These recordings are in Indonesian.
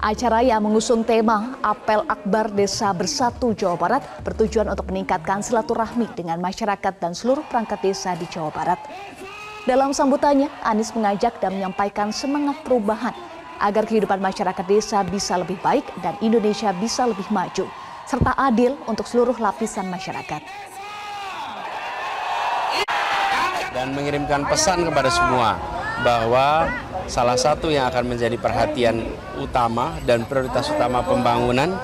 Acara yang mengusung tema Apel Akbar Desa Bersatu Jawa Barat bertujuan untuk meningkatkan silaturahmi dengan masyarakat dan seluruh perangkat desa di Jawa Barat. Dalam sambutannya, Anies mengajak dan menyampaikan semangat perubahan agar kehidupan masyarakat desa bisa lebih baik dan Indonesia bisa lebih maju, serta adil untuk seluruh lapisan masyarakat. Dan mengirimkan pesan kepada semua bahwa salah satu yang akan menjadi perhatian utama dan prioritas utama pembangunan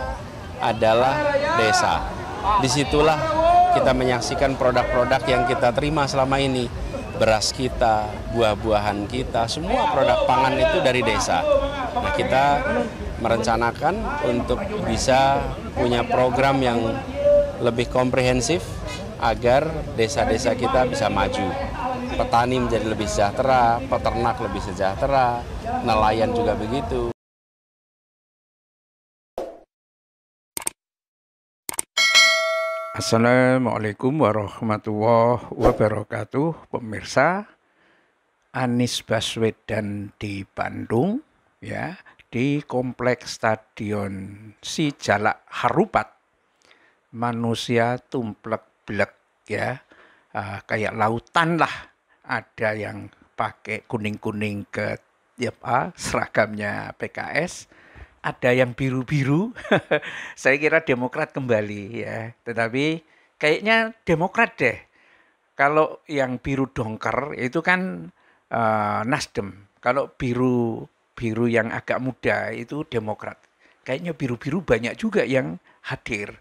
adalah desa. Disitulah kita menyaksikan produk-produk yang kita terima selama ini. Beras kita, buah-buahan kita, semua produk pangan itu dari desa. Nah, kita merencanakan untuk bisa punya program yang lebih komprehensif agar desa-desa kita bisa maju. Petani menjadi lebih sejahtera, peternak lebih sejahtera, nelayan juga begitu. Assalamualaikum warahmatullahi wabarakatuh, pemirsa. Anies Baswedan di Bandung, ya, di kompleks Stadion Si Jalak Harupat. Manusia tumplek geblek ya uh, kayak lautan lah ada yang pakai kuning-kuning ke ya apa seragamnya PKS ada yang biru-biru saya kira Demokrat kembali ya tetapi kayaknya Demokrat deh kalau yang biru dongker itu kan uh, Nasdem kalau biru biru yang agak muda itu Demokrat kayaknya biru-biru banyak juga yang hadir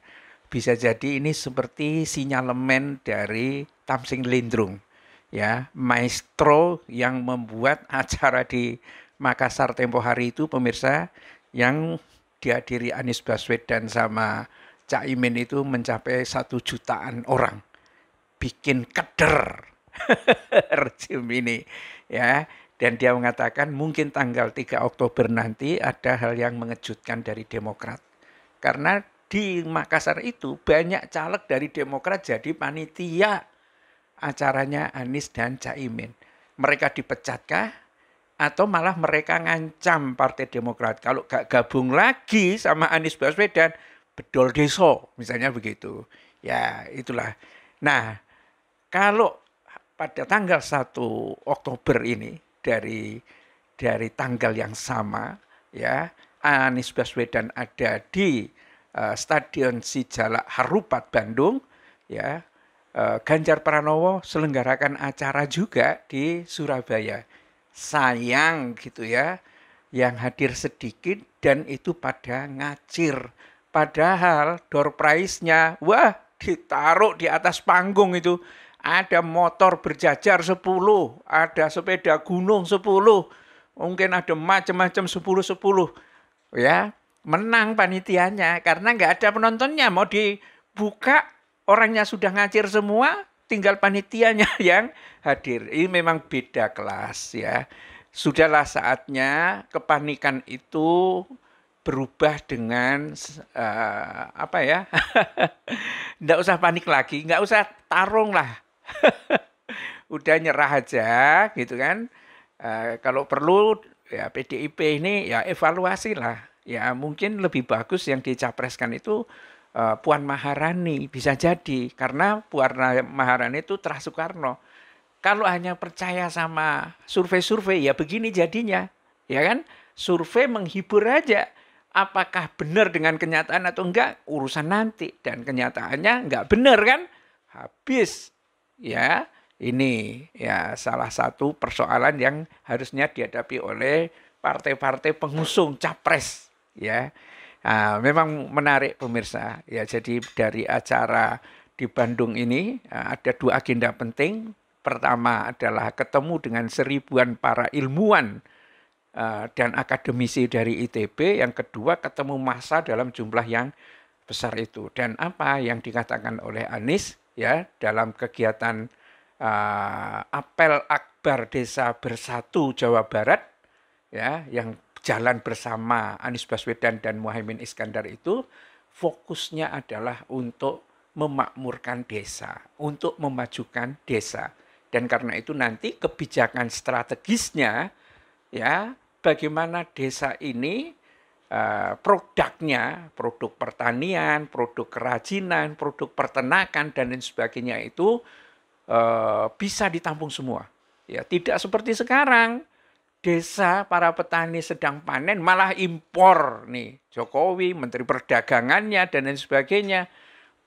bisa jadi ini seperti sinyalemen dari Tamsing Lindrung ya maestro yang membuat acara di Makassar tempo hari itu pemirsa yang dihadiri Anies Baswedan sama Cak Imin itu mencapai satu jutaan orang bikin keder rejim ini ya dan dia mengatakan mungkin tanggal 3 Oktober nanti ada hal yang mengejutkan dari Demokrat karena di Makassar itu banyak caleg dari Demokrat jadi panitia acaranya Anies dan Caimin. Mereka dipecatkah? Atau malah mereka ngancam Partai Demokrat. Kalau gak gabung lagi sama Anies Baswedan, bedol deso, misalnya begitu. Ya, itulah. Nah, kalau pada tanggal 1 Oktober ini dari dari tanggal yang sama ya Anies Baswedan ada di Stadion eh, Stadion Sijalak Harupat Bandung ya eh, Ganjar Pranowo selenggarakan acara juga di Surabaya. Sayang gitu ya yang hadir sedikit dan itu pada ngacir. Padahal door prize-nya wah ditaruh di atas panggung itu ada motor berjajar 10, ada sepeda gunung 10, mungkin ada macam-macam 10 10 ya menang panitianya karena nggak ada penontonnya mau dibuka orangnya sudah ngacir semua tinggal panitianya yang hadir ini memang beda kelas ya sudahlah saatnya kepanikan itu berubah dengan uh, apa ya nggak usah panik lagi nggak usah tarung lah udah nyerah aja gitu kan uh, kalau perlu ya PDIP ini ya evaluasi lah ya mungkin lebih bagus yang dicapreskan itu uh, Puan Maharani bisa jadi karena Puan Maharani itu Terah Soekarno. Kalau hanya percaya sama survei-survei ya begini jadinya, ya kan? Survei menghibur aja apakah benar dengan kenyataan atau enggak urusan nanti dan kenyataannya enggak benar kan? Habis ya. Ini ya salah satu persoalan yang harusnya dihadapi oleh partai-partai pengusung capres ya. Nah, memang menarik pemirsa. Ya, jadi dari acara di Bandung ini ah, ada dua agenda penting. Pertama adalah ketemu dengan seribuan para ilmuwan ah, dan akademisi dari ITB. Yang kedua ketemu massa dalam jumlah yang besar itu. Dan apa yang dikatakan oleh Anies ya dalam kegiatan uh, apel akbar desa bersatu Jawa Barat ya yang jalan bersama Anies Baswedan dan Muhaimin Iskandar itu fokusnya adalah untuk memakmurkan desa, untuk memajukan desa. Dan karena itu nanti kebijakan strategisnya ya bagaimana desa ini uh, produknya, produk pertanian, produk kerajinan, produk pertenakan dan lain sebagainya itu uh, bisa ditampung semua. Ya, tidak seperti sekarang desa para petani sedang panen malah impor nih Jokowi Menteri Perdagangannya dan lain sebagainya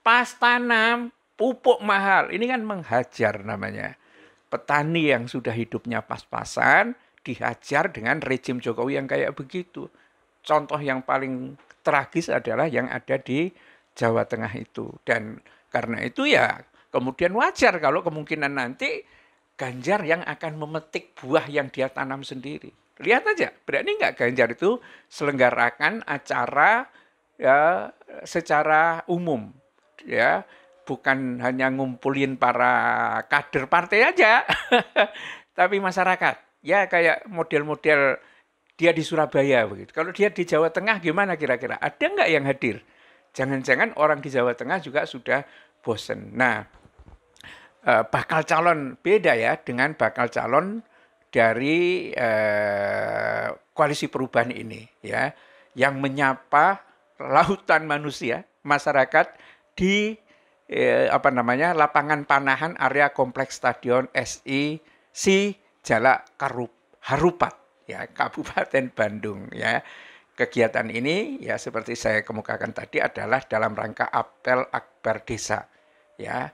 pas tanam pupuk mahal ini kan menghajar namanya petani yang sudah hidupnya pas-pasan dihajar dengan rejim Jokowi yang kayak begitu contoh yang paling tragis adalah yang ada di Jawa Tengah itu dan karena itu ya kemudian wajar kalau kemungkinan nanti Ganjar yang akan memetik buah yang dia tanam sendiri. Lihat aja, berani nggak Ganjar itu selenggarakan acara ya secara umum ya bukan hanya ngumpulin para kader partai aja tapi masyarakat ya kayak model-model dia di Surabaya begitu kalau dia di Jawa Tengah gimana kira-kira ada nggak yang hadir jangan-jangan orang di Jawa Tengah juga sudah bosen nah eh, bakal calon beda ya dengan bakal calon dari eh, koalisi perubahan ini ya yang menyapa lautan manusia masyarakat di eh, apa namanya lapangan panahan area kompleks stadion SI si Jalak Karup Harupat ya Kabupaten Bandung ya kegiatan ini ya seperti saya kemukakan tadi adalah dalam rangka apel akbar desa ya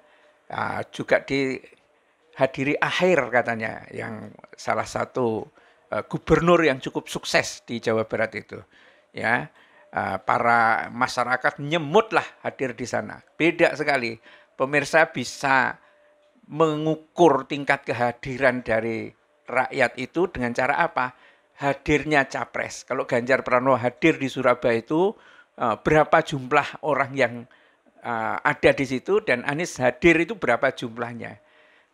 uh, juga dihadiri akhir katanya yang salah satu uh, gubernur yang cukup sukses di Jawa Barat itu ya uh, para masyarakat nyemutlah hadir di sana beda sekali pemirsa bisa mengukur tingkat kehadiran dari rakyat itu dengan cara apa hadirnya capres kalau Ganjar Pranowo hadir di Surabaya itu uh, berapa jumlah orang yang uh, ada di situ dan Anies hadir itu berapa jumlahnya.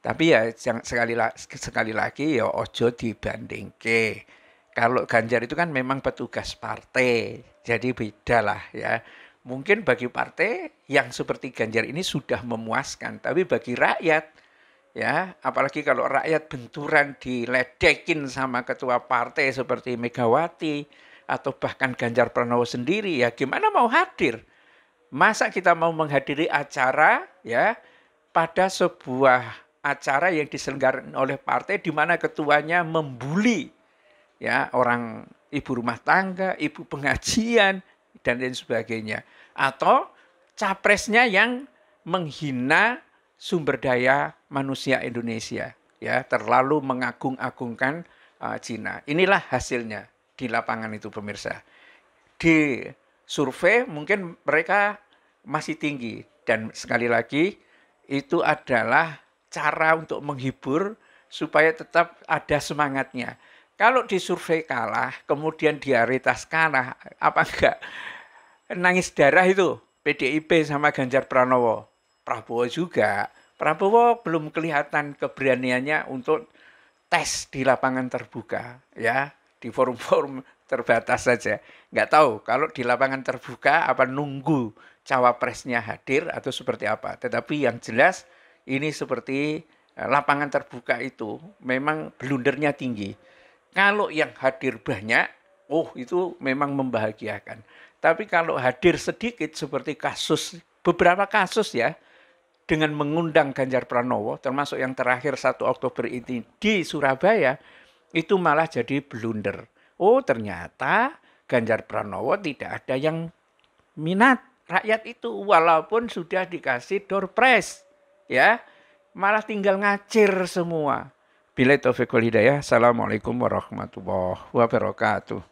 Tapi ya sekali la sekali lagi ya ojo dibandingke. Kalau Ganjar itu kan memang petugas partai, jadi beda lah ya. Mungkin bagi partai yang seperti Ganjar ini sudah memuaskan, tapi bagi rakyat ya apalagi kalau rakyat benturan diledekin sama ketua partai seperti Megawati atau bahkan Ganjar Pranowo sendiri ya gimana mau hadir Masa kita mau menghadiri acara ya pada sebuah acara yang diselenggarakan oleh partai di mana ketuanya membuli ya orang ibu rumah tangga, ibu pengajian dan lain sebagainya atau capresnya yang menghina sumber daya manusia Indonesia ya terlalu mengagung-agungkan uh, Cina. Inilah hasilnya di lapangan itu pemirsa. Di survei mungkin mereka masih tinggi dan sekali lagi itu adalah cara untuk menghibur supaya tetap ada semangatnya. Kalau di survei kalah, kemudian diaritas kalah, apa enggak? Nangis darah itu PDIP sama Ganjar Pranowo. Prabowo juga. Prabowo belum kelihatan keberaniannya untuk tes di lapangan terbuka ya di forum-forum terbatas saja. Nggak tahu kalau di lapangan terbuka apa nunggu cawapresnya hadir atau seperti apa. Tetapi yang jelas ini seperti eh, lapangan terbuka itu memang blundernya tinggi. Kalau yang hadir banyak, oh itu memang membahagiakan. Tapi kalau hadir sedikit seperti kasus beberapa kasus ya dengan mengundang Ganjar Pranowo termasuk yang terakhir 1 Oktober ini di Surabaya itu malah jadi blunder. Oh ternyata Ganjar Pranowo tidak ada yang minat rakyat itu walaupun sudah dikasih door prize ya malah tinggal ngacir semua. Bila Taufiqul Hidayah, Assalamualaikum warahmatullahi wabarakatuh.